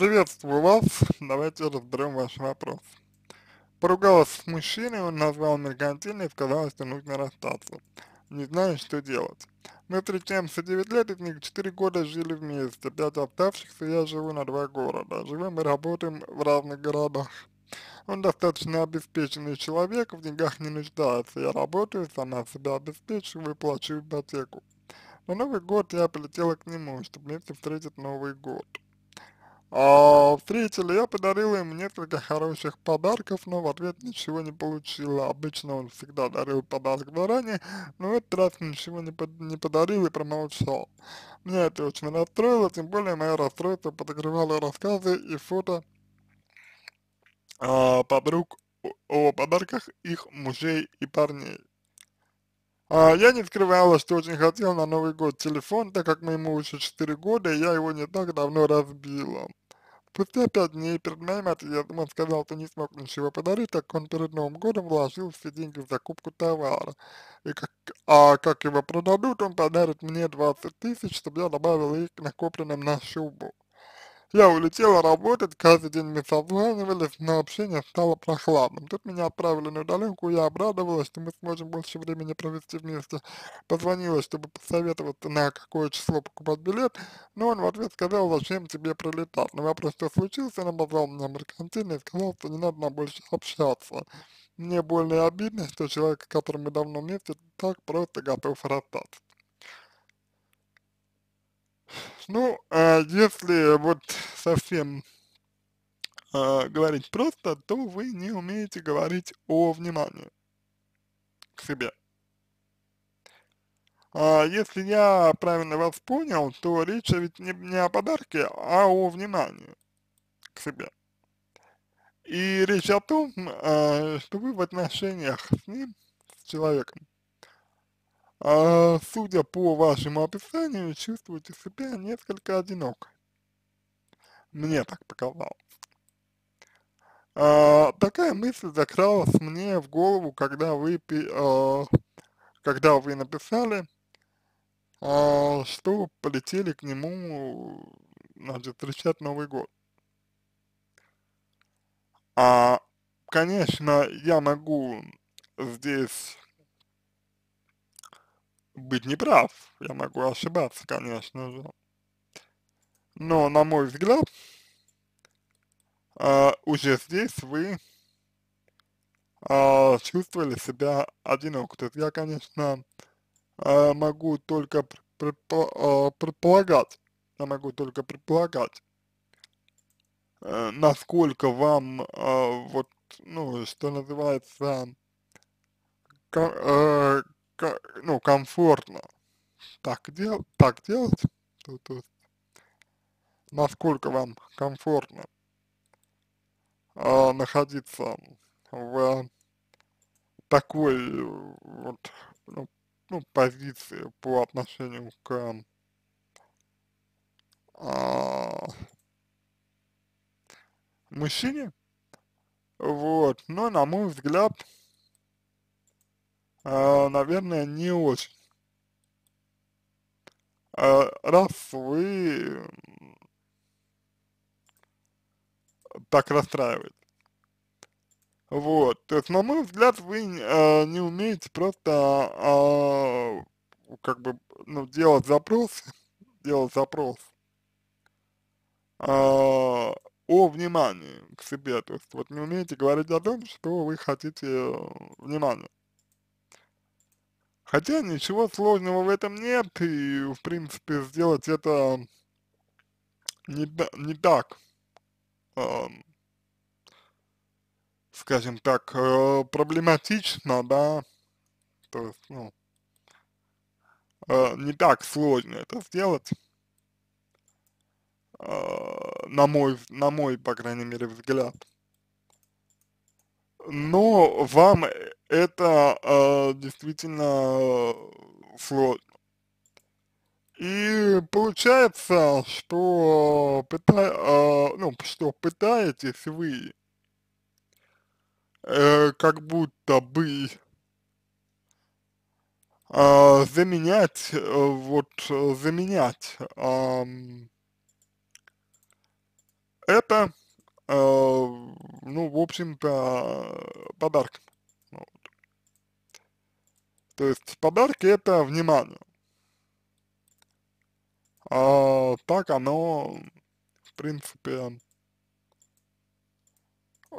Приветствую вас, давайте разберем ваш вопрос. Поругалась с мужчиной, он назвал меркантильный и сказал, что нужно расстаться. Не знаю, что делать. Мы встречаемся 9 лет, из них 4 года жили вместе, 5 оставшихся я живу на два города. Живем и работаем в разных городах. Он достаточно обеспеченный человек, в деньгах не нуждается. Я работаю, сама себя обеспечиваю, плачу ипотеку. На Новый год я полетела к нему, чтобы вместе встретить Новый год. А, встретили, я подарил им несколько хороших подарков, но в ответ ничего не получила. Обычно он всегда дарил подарок заранее, но в этот раз ничего не, под, не подарил и промолчал. Меня это очень расстроило, тем более мое расстройство подогревало рассказы и фото а, подруг о, о подарках их мужей и парней. А, я не скрывала, что очень хотел на Новый год телефон, так как моему уже 4 года, и я его не так давно разбила. Спустя пять дней перед моим отъездом он сказал, что не смог ничего подарить, так он перед Новым годом вложил все деньги в закупку товара. И как, а как его продадут, он подарит мне 20 тысяч, чтобы я добавил их накопленным на шубу. Я улетела работать, каждый день мы созванивались, но общение стало прохладным. Тут меня отправили на удаленку, я обрадовалась, что мы сможем больше времени провести вместе. Позвонила, чтобы посоветоваться, на какое число покупать билет, но он в ответ сказал, зачем тебе прилетать. На вопрос, что случился, он обозвал меня меркантильно и сказал, что не надо нам больше общаться. Мне больно и обидно, что человек, с которым мы давно вместе, так просто готов расстаться. Ну, а если вот совсем а, говорить просто, то вы не умеете говорить о внимании к себе. А, если я правильно вас понял, то речь ведь не, не о подарке, а о внимании к себе. И речь о том, а, что вы в отношениях с ним, с человеком, а, судя по вашему описанию, чувствуете себя несколько одиноко. Мне так показалось. А, такая мысль закралась мне в голову, когда вы, а, когда вы написали, а, что полетели к нему, значит, встречать Новый год. А, конечно, я могу здесь быть неправ, я могу ошибаться, конечно же. Но, на мой взгляд, а, уже здесь вы а, чувствовали себя одиноко. То есть я, конечно, а, могу только предполагать, я могу только предполагать, э, насколько вам вот, ну, что называется, э, ну, комфортно так, дел, так делать, то, то, насколько вам комфортно э, находиться в такой вот ну, ну, позиции по отношению к э, мужчине, вот, но на мой взгляд, э, наверное, не очень. Э, раз вы так расстраивает. Вот, то есть, на мой взгляд, вы э, не умеете просто, э, как бы, ну, делать запрос, делать запрос э, о внимании к себе, то есть, вот не умеете говорить о том, что вы хотите э, внимания. Хотя ничего сложного в этом нет, и в принципе сделать это не, не так, э, скажем так, э, проблематично, да, то есть, ну, э, не так сложно это сделать, э, на мой, на мой, по крайней мере, взгляд. Но вам э, это э, действительно сложно. И получается, что, пыта, э, ну, что пытаетесь вы э, как будто бы э, заменять, э, вот э, заменять э, это, э, ну, в общем-то, подарком. То есть подарки это внимание. А, так оно, в принципе, э,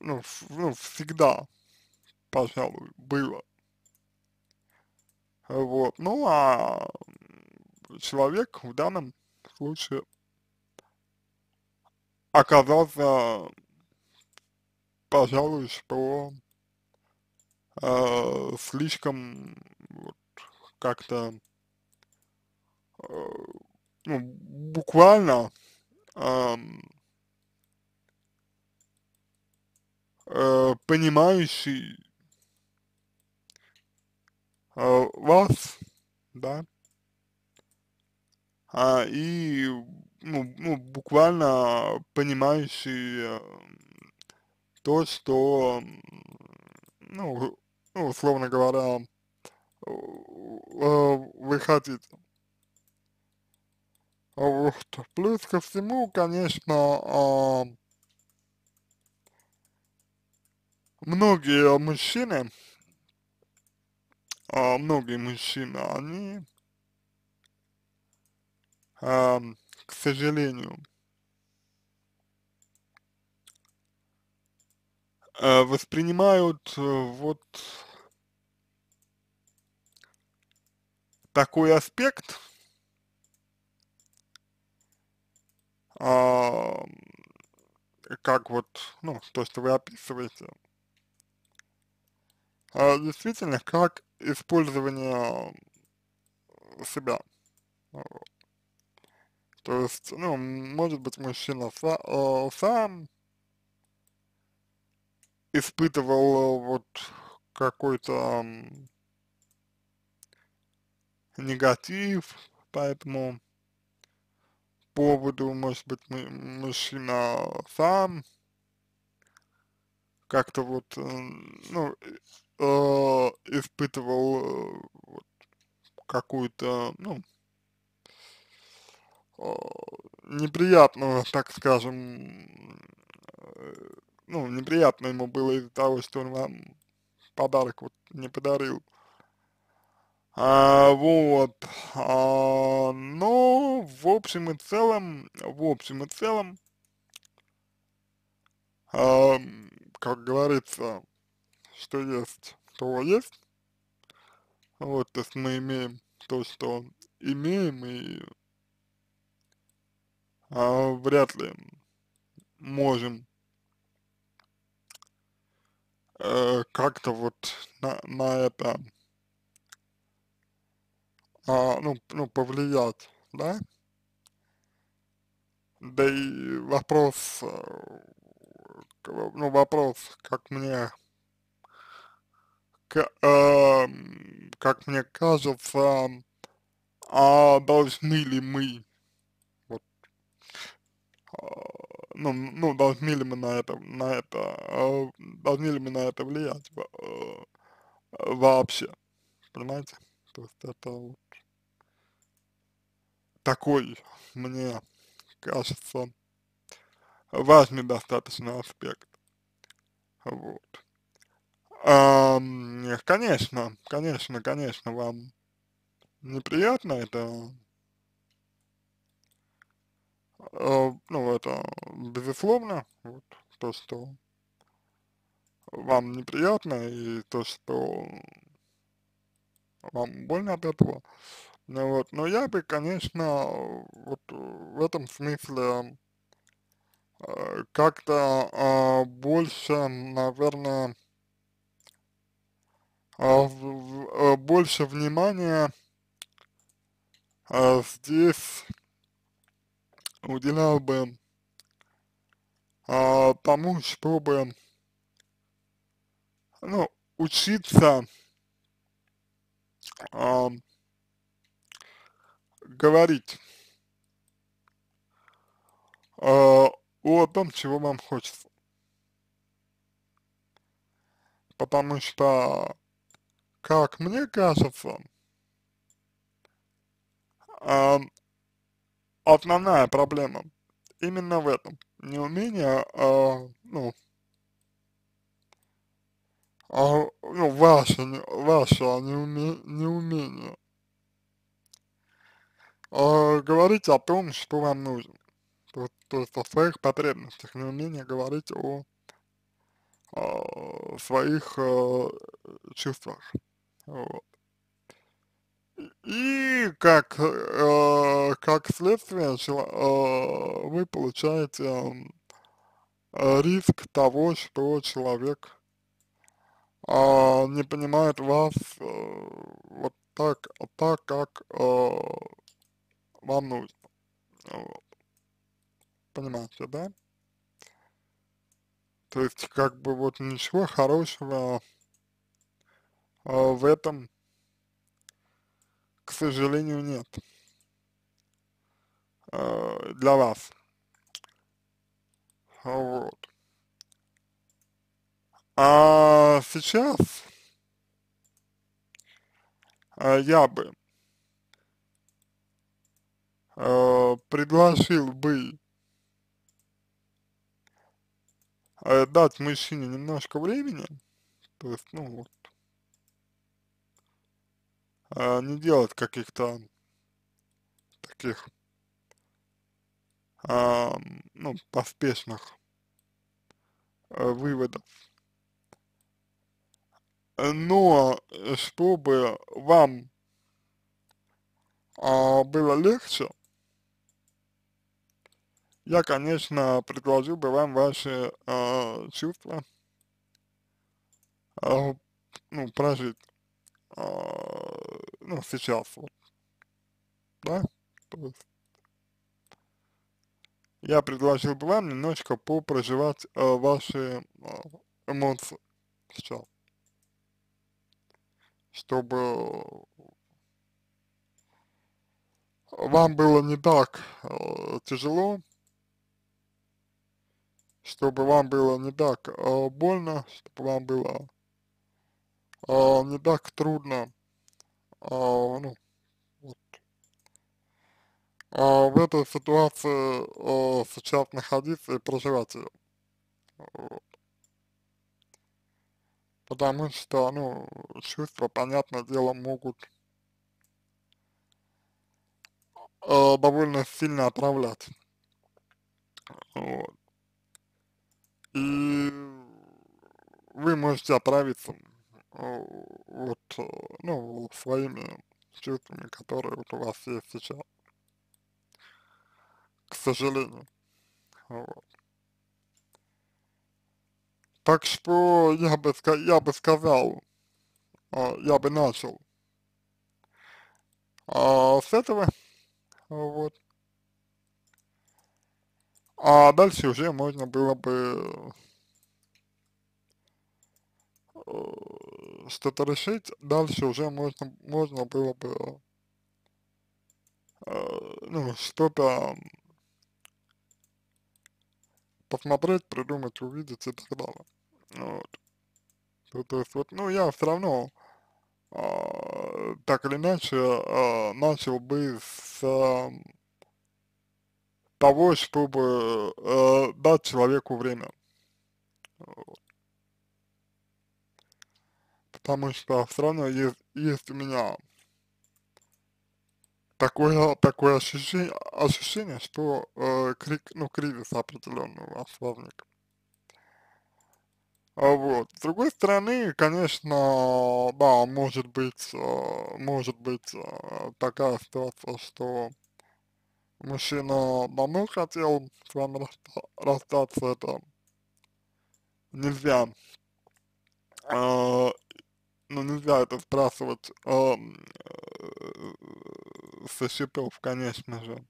ну, ну, всегда, пожалуй, было. Вот, ну а человек в данном случае оказался, пожалуй, что а, слишком вот, как-то а, ну, буквально э, понимающий э, вас, да, а, и ну, ну, буквально понимающий э, то, что ну, ну, условно говоря, э, вы хотите. А вот. Плюс ко всему, конечно, а, многие мужчины, а, многие мужчины, они, к сожалению, э, воспринимают э, вот такой аспект, а, как вот, ну, то, что вы описываете, а, действительно, как использование себя. То есть, ну, может быть, мужчина са э, сам испытывал вот какой-то негатив по этому поводу, может быть, мужчина сам как-то вот, э, ну, э, э испытывал э, вот, какую-то, ну, неприятного, так скажем, ну, неприятно ему было из-за того, что он вам подарок вот не подарил. А, вот, а, но ну, в общем и целом, в общем и целом, а, как говорится, что есть, то есть. Вот, то есть мы имеем то, что имеем, и а, вряд ли можем э, как-то вот на, на это а, ну, ну, повлиять, да? Да и вопрос, э, ну, вопрос, как мне, к, э, как мне кажется, а должны ли мы, вот, а, ну, ну, должны ли мы на это, на это, э, должны ли мы на это влиять э, вообще, понимаете? То есть это вот такой, мне кажется, важный достаточно аспект. Вот. Эм, конечно, конечно, конечно, вам неприятно это, а, ну, это безусловно, вот, то, что вам неприятно и то, что вам больно от этого. Ну вот, но я бы, конечно, вот в этом смысле э, как-то э, больше, наверное, э, в, э, больше внимания э, здесь уделял бы э, тому, чтобы ну, учиться э, говорить э, о том, чего вам хочется. Потому что, как мне кажется, э, основная проблема именно в этом. Неумение, э, ну, а, ну, ваше, ваше а не, а, говорить о том, что вам нужно. То, то есть о своих потребностях, неумение говорить о, о а, своих о, а, чувствах. Вот. И как, э, как следствие э, вы получаете э, риск того, что человек а, не понимает вас а, вот так, а так, как а, вам нужно. Вот. Понимаете, да? То есть, как бы вот ничего хорошего а, в этом, к сожалению, нет а, для вас. Вот. А сейчас э, я бы э, предложил бы э, дать мужчине немножко времени, то есть, ну вот, не делать каких-то таких, ну, поспешных выводов но э, чтобы вам а, было легче, я, конечно, предложил бы вам ваши а, чувства а, ну, прожить, а, ну, сейчас вот, да, то есть я предложил бы вам немножечко попроживать э, ваши э, эмоции сейчас чтобы э, вам было не так э, тяжело, чтобы вам было не так э, больно, чтобы вам было э, не так трудно, э, ну, вот. э, в этой ситуации э, сейчас находиться и проживать ее потому что, ну, чувства, понятное дело, могут э, довольно сильно отравлять. Вот. И вы можете отравиться э, вот, э, ну, своими чувствами, которые вот у вас есть сейчас. К сожалению. Вот. Так что я бы, я бы сказал, а, я бы начал а, с этого, вот. А дальше уже можно было бы э, что-то решить, дальше уже можно, можно было бы э, ну, что-то посмотреть, придумать, увидеть и так далее. Вот. То, то есть, вот, ну, я все равно а, так или иначе а, начал бы с а, того, чтобы а, дать человеку время. Вот. Потому что все равно есть, есть у меня такое, такое ощущение, ощущение что э, крик, ну, кризис определенный у вас возник. А вот. С другой стороны, конечно, да, может быть, э, может быть э, такая ситуация, что мужчина давно хотел с вами расстаться, это нельзя, а, ну нельзя это спрашивать э, со счетов, конечно же.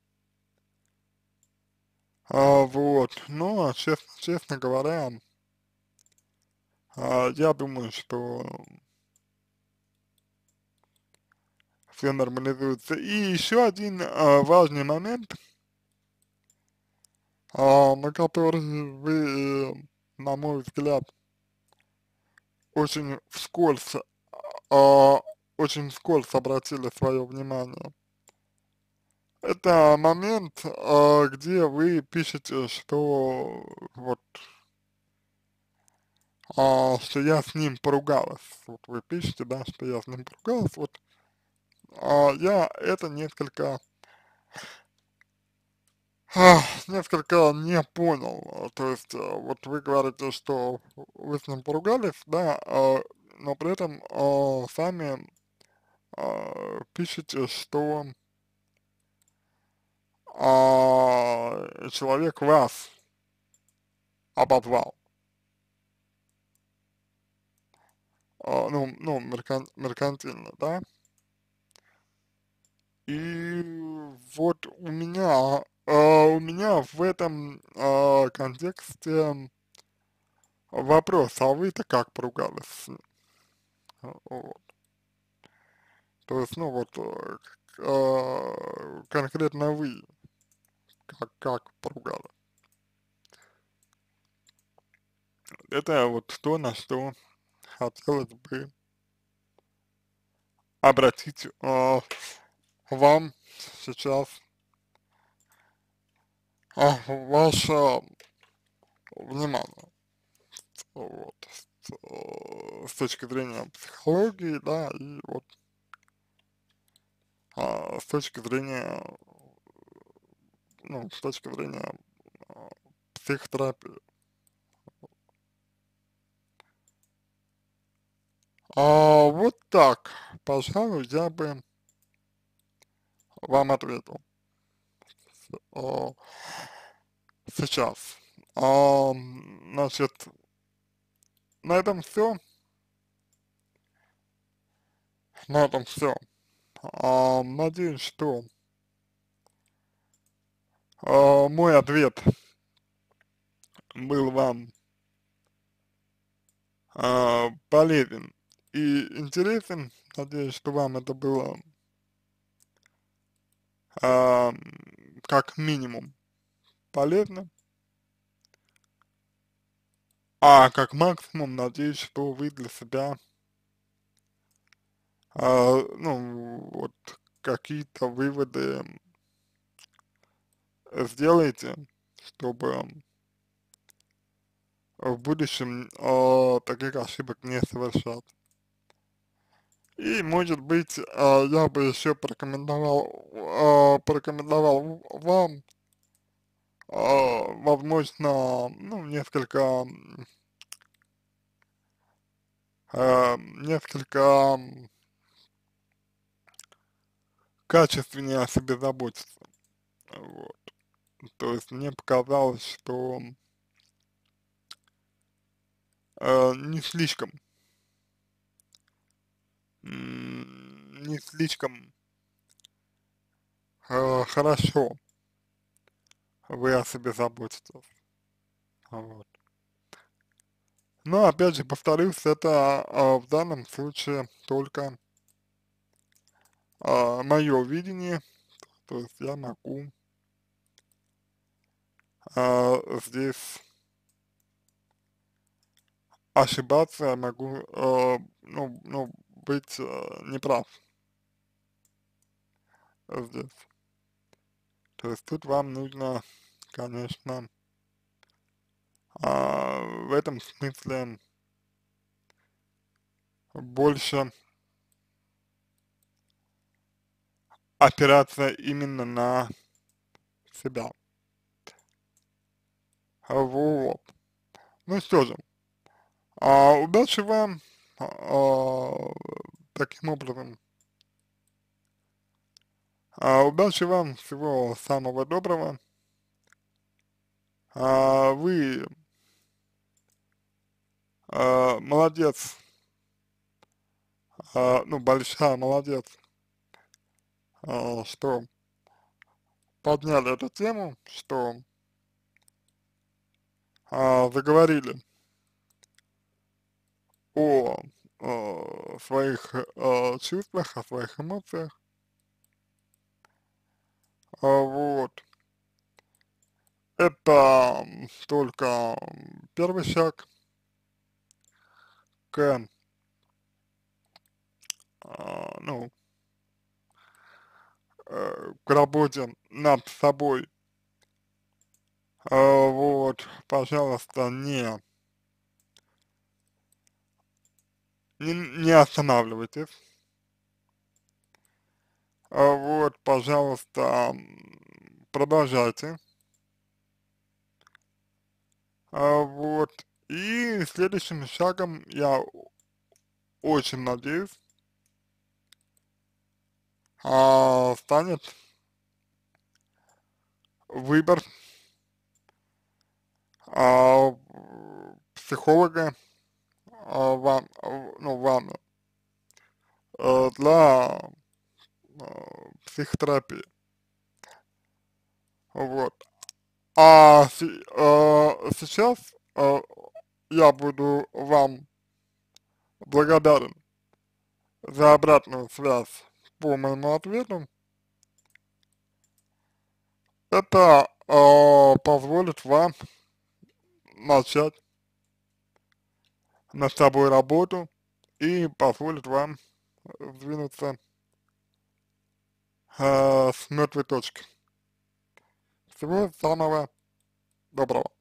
А, вот, но, ну, а честно, честно говоря, а, я думаю, что все нормализуется. И еще один а, важный момент, а, на который вы, э, на мой взгляд, очень вскользь, а, очень вскользь обратили свое внимание. Это момент, а, где вы пишете, что вот а, что я с ним поругалась. Вот вы пишете, да, что я с ним поругалась. Вот а, я это несколько несколько не понял. То есть э, вот вы говорите, что вы с ним поругались, да, а, но при этом а, сами а, пишете, что человек вас обозвал. А, ну, ну, меркан, меркантильно, да. И вот у меня, а, у меня в этом а, контексте вопрос, а вы-то как поругались Вот. То есть, ну вот, э, конкретно вы как, как поругала. Это вот то, на что хотелось бы обратить э, а, вам сейчас э, ваше внимание. Вот. С, э, с точки зрения психологии, да, и вот э, с точки зрения, ну, с точки зрения э, психотерапии. А, вот так, пожалуй, я бы вам ответил а, сейчас. А, значит, на этом все. На этом все. А, надеюсь, что а, мой ответ был вам а, полезен и интересен. Надеюсь, что вам это было э, как минимум полезно. А как максимум, надеюсь, что вы для себя, э, ну, вот какие-то выводы сделаете, чтобы в будущем э, таких ошибок не совершать. И, может быть, э, я бы еще порекомендовал, э, порекомендовал вам, э, возможно, ну, несколько, э, несколько качественнее о себе заботиться. Вот. То есть мне показалось, что э, не слишком не слишком э, хорошо вы о себе заботитесь. Вот. Но опять же повторюсь, это э, в данном случае только э, мое видение, то есть я могу э, здесь ошибаться, я могу, э, ну, ну, быть э, неправ здесь. То есть тут вам нужно, конечно, а, в этом смысле больше опираться именно на себя. Вот. Ну что же, а, удачи вам! А, таким образом, а, удачи вам, всего самого доброго. А, вы молодец, ну, большая молодец, что подняли эту тему, что заговорили о э, своих э, чувствах, о своих эмоциях. А вот. Это только первый шаг к, а, ну, э, к работе над собой. вот, пожалуйста, не не, не останавливайтесь. А вот, пожалуйста, продолжайте. А вот, и следующим шагом я очень надеюсь, а, станет выбор психолога а, вам, а, ну, вам а, для психотерапии. Вот. А, сейчас я буду вам благодарен за обратную связь по моему ответу. Это позволит вам начать над собой работу и позволит вам э, сдвинуться э, с мертвой точки. Всего самого доброго.